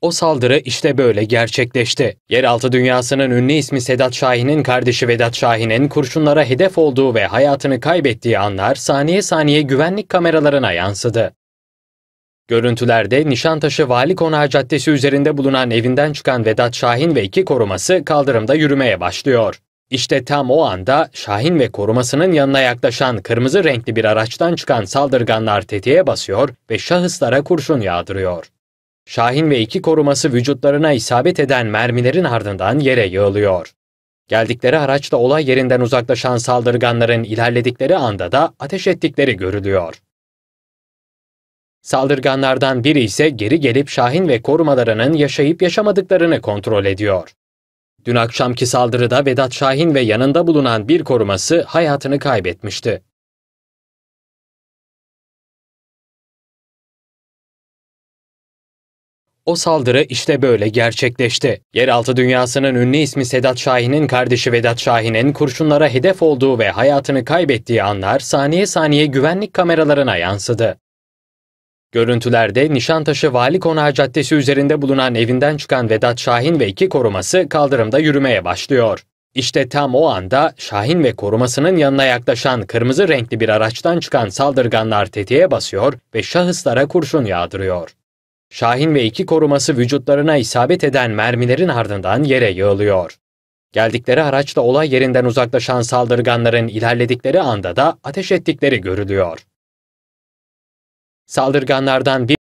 O saldırı işte böyle gerçekleşti. Yeraltı dünyasının ünlü ismi Sedat Şahin'in kardeşi Vedat Şahin'in kurşunlara hedef olduğu ve hayatını kaybettiği anlar saniye saniye güvenlik kameralarına yansıdı. Görüntülerde Nişantaşı Vali Konağı Caddesi üzerinde bulunan evinden çıkan Vedat Şahin ve iki koruması kaldırımda yürümeye başlıyor. İşte tam o anda Şahin ve korumasının yanına yaklaşan kırmızı renkli bir araçtan çıkan saldırganlar tetiğe basıyor ve şahıslara kurşun yağdırıyor. Şahin ve iki koruması vücutlarına isabet eden mermilerin ardından yere yığılıyor. Geldikleri araçla olay yerinden uzaklaşan saldırganların ilerledikleri anda da ateş ettikleri görülüyor. Saldırganlardan biri ise geri gelip Şahin ve korumalarının yaşayıp yaşamadıklarını kontrol ediyor. Dün akşamki saldırıda Vedat Şahin ve yanında bulunan bir koruması hayatını kaybetmişti. O saldırı işte böyle gerçekleşti. Yeraltı dünyasının ünlü ismi Sedat Şahin'in kardeşi Vedat Şahin'in kurşunlara hedef olduğu ve hayatını kaybettiği anlar saniye saniye güvenlik kameralarına yansıdı. Görüntülerde Nişantaşı Vali Konağı Caddesi üzerinde bulunan evinden çıkan Vedat Şahin ve iki koruması kaldırımda yürümeye başlıyor. İşte tam o anda Şahin ve korumasının yanına yaklaşan kırmızı renkli bir araçtan çıkan saldırganlar tetiğe basıyor ve şahıslara kurşun yağdırıyor. Şahin ve iki koruması vücutlarına isabet eden mermilerin ardından yere yığılıyor. Geldikleri araçla olay yerinden uzaklaşan saldırganların ilerledikleri anda da ateş ettikleri görülüyor. Saldırganlardan bir